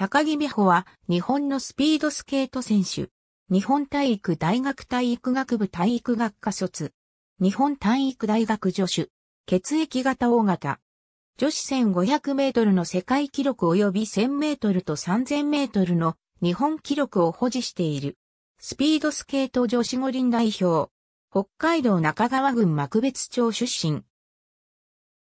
高木美穂は日本のスピードスケート選手。日本体育大学体育学部体育学科卒。日本体育大学助手。血液型大型。女子1500メートルの世界記録及び1000メートルと3000メートルの日本記録を保持している。スピードスケート女子五輪代表。北海道中川郡幕別町出身。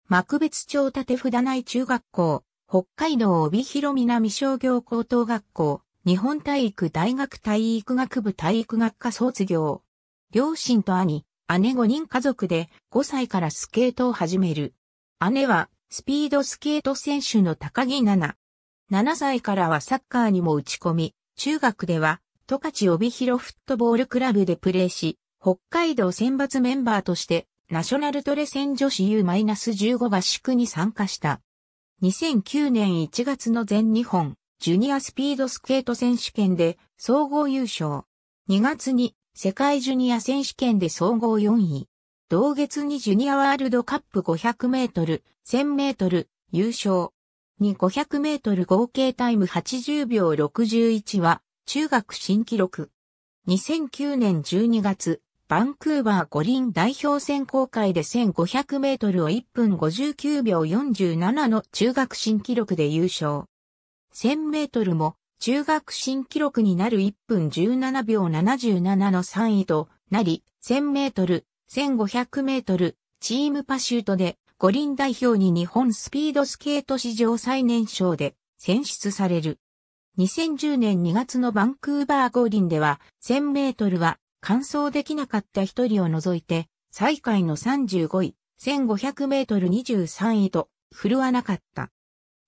幕別町立船内中学校、北海道帯広南商業高等学校、日本体育大学体育学部体育学科卒業。両親と兄、姉5人家族で5歳からスケートを始める。姉はスピードスケート選手の高木奈々。7歳からはサッカーにも打ち込み、中学では十勝帯広フットボールクラブでプレーし、北海道選抜メンバーとしてナショナルトレセン女子 U-15 合宿に参加した。2009年1月の全日本ジュニアスピードスケート選手権で総合優勝。2月に世界ジュニア選手権で総合4位。同月にジュニアワールドカップ500メートル、1000メートル優勝。に500メートル合計タイム80秒61は中学新記録。2009年12月、バンクーバー五輪代表選考会で1500メートルを1分59秒47の中学新記録で優勝。1000メートルも中学新記録になる1分17秒77の3位となり、1000メートル、1500メートル、チームパシュートで五輪代表に日本スピードスケート史上最年少で選出される。2010年2月のバンクーバー五輪では1000メートルは完走できなかった一人を除いて、最下位の35位、1500メートル23位と、振るわなかった。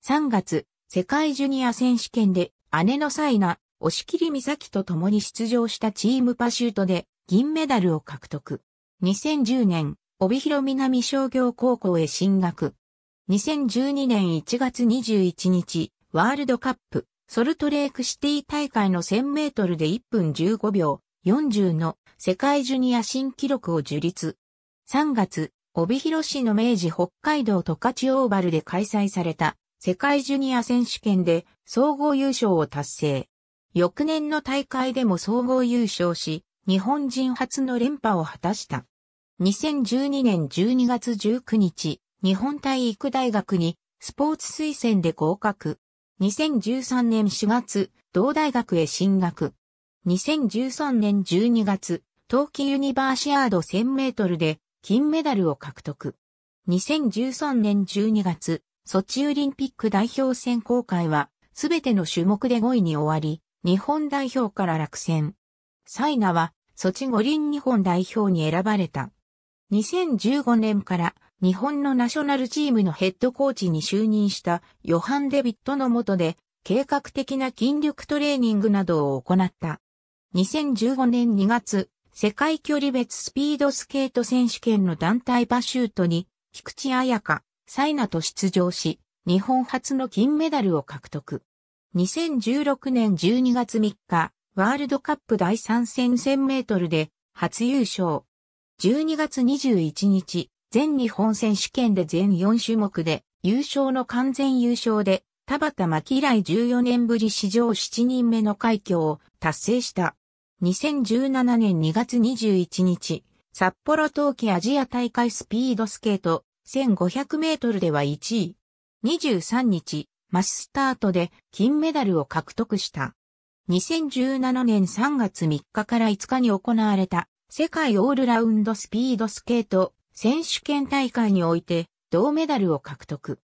3月、世界ジュニア選手権で、姉のサイナ、押切美咲と共に出場したチームパシュートで、銀メダルを獲得。2010年、帯広南商業高校へ進学。2012年1月21日、ワールドカップ、ソルトレークシティ大会の1000メートルで1分15秒、40の世界ジュニア新記録を樹立。3月、帯広市の明治北海道十勝オーバルで開催された世界ジュニア選手権で総合優勝を達成。翌年の大会でも総合優勝し、日本人初の連覇を果たした。2012年12月19日、日本体育大学にスポーツ推薦で合格。2013年4月、同大学へ進学。2013年12月、冬季ユニバーシアード1000メートルで金メダルを獲得。2013年12月、ソチオリンピック代表選考会は、すべての種目で5位に終わり、日本代表から落選。サイナは、ソチ五輪日本代表に選ばれた。2015年から日本のナショナルチームのヘッドコーチに就任したヨハン・デビットの下で計画的な筋力トレーニングなどを行った。2015年2月、世界距離別スピードスケート選手権の団体パシュートに、菊池彩香、サイナと出場し、日本初の金メダルを獲得。2016年12月3日、ワールドカップ第3戦1000メートルで初優勝。12月21日、全日本選手権で全4種目で優勝の完全優勝で、田畑巻以来14年ぶり史上7人目の快挙を達成した。2017年2月21日、札幌冬季アジア大会スピードスケート1500メートルでは1位。23日、マススタートで金メダルを獲得した。2017年3月3日から5日に行われた世界オールラウンドスピードスケート選手権大会において銅メダルを獲得。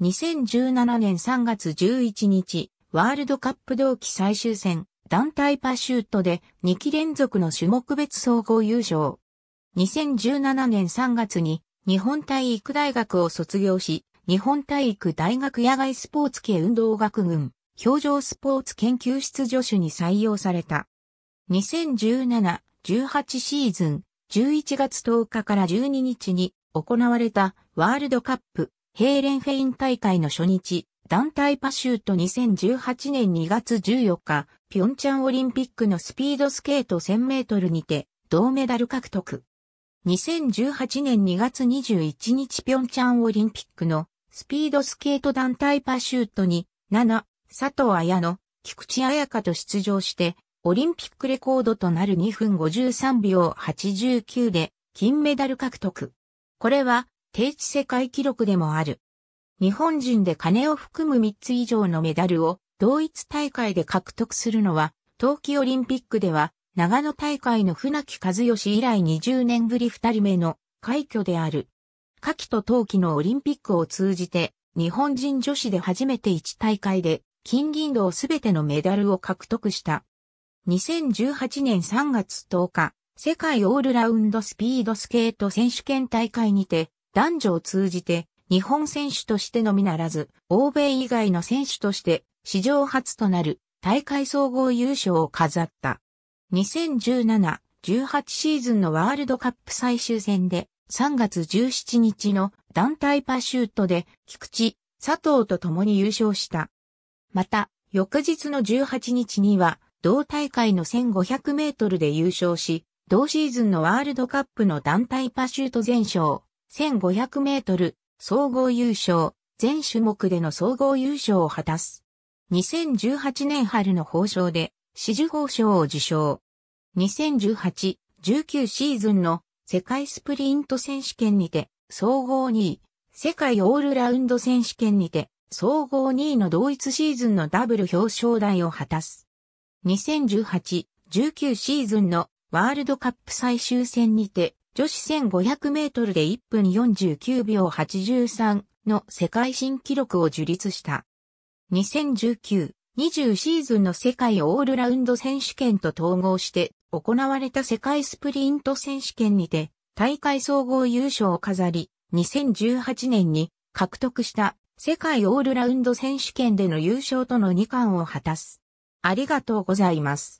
2017年3月11日、ワールドカップ同期最終戦、団体パシュートで2期連続の種目別総合優勝。2017年3月に日本体育大学を卒業し、日本体育大学野外スポーツ系運動学群、表情スポーツ研究室助手に採用された。2017-18シーズン11月10日から12日に行われたワールドカップ、ヘーレンフェイン大会の初日、団体パシュート2018年2月14日、ピョンチャンオリンピックのスピードスケート1000メートルにて、銅メダル獲得。2018年2月21日ピョンチャンオリンピックのスピードスケート団体パシュートに、7、佐藤綾乃、菊池彩香と出場して、オリンピックレコードとなる2分53秒89で金メダル獲得。これは定置世界記録でもある。日本人で金を含む3つ以上のメダルを同一大会で獲得するのは、冬季オリンピックでは、長野大会の船木和義以来20年ぶり2人目の快挙である。夏季と冬季のオリンピックを通じて、日本人女子で初めて1大会で、金銀銅すべてのメダルを獲得した。2018年3月10日、世界オールラウンドスピードスケート選手権大会にて、男女を通じて日本選手としてのみならず、欧米以外の選手として史上初となる大会総合優勝を飾った。2017-18シーズンのワールドカップ最終戦で3月17日の団体パシュートで菊池、佐藤と共に優勝した。また、翌日の18日には同大会の1500メートルで優勝し、同シーズンのワールドカップの団体パシュート全勝、1500メートル、総合優勝、全種目での総合優勝を果たす。2018年春の報奨で、紫綬褒章を受賞。2018、19シーズンの世界スプリント選手権にて、総合2位、世界オールラウンド選手権にて、総合2位の同一シーズンのダブル表彰台を果たす。2018、19シーズンのワールドカップ最終戦にて、女子1500メートルで1分49秒83の世界新記録を樹立した。2019-20シーズンの世界オールラウンド選手権と統合して行われた世界スプリント選手権にて大会総合優勝を飾り、2018年に獲得した世界オールラウンド選手権での優勝との2冠を果たす。ありがとうございます。